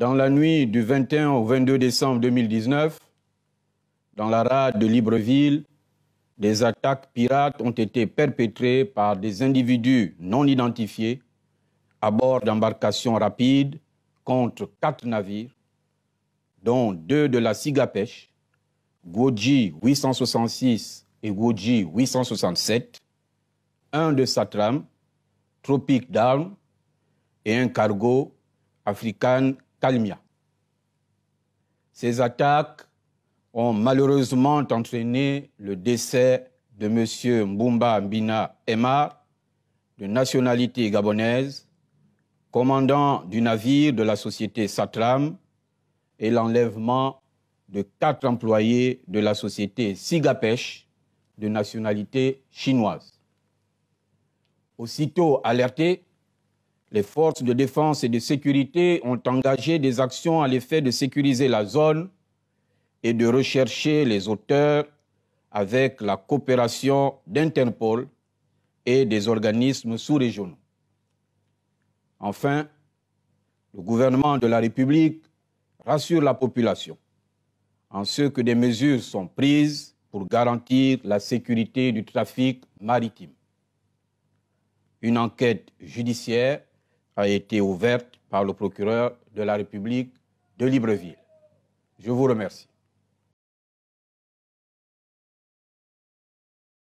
Dans la nuit du 21 au 22 décembre 2019, dans la rade de Libreville, des attaques pirates ont été perpétrées par des individus non identifiés à bord d'embarcations rapides contre quatre navires, dont deux de la Sigapèche, Goji 866 et Goji 867, un de Satram, trame, Tropic d'armes, et un cargo africain-africain. Ces attaques ont malheureusement entraîné le décès de M. Mbumba Mbina Emma, de nationalité gabonaise, commandant du navire de la société Satram, et l'enlèvement de quatre employés de la société Sigapesh, de nationalité chinoise. Aussitôt alertés, les forces de défense et de sécurité ont engagé des actions à l'effet de sécuriser la zone et de rechercher les auteurs avec la coopération d'Interpol et des organismes sous-régionaux. Enfin, le gouvernement de la République rassure la population en ce que des mesures sont prises pour garantir la sécurité du trafic maritime. Une enquête judiciaire a été ouverte par le procureur de la République de Libreville. Je vous remercie.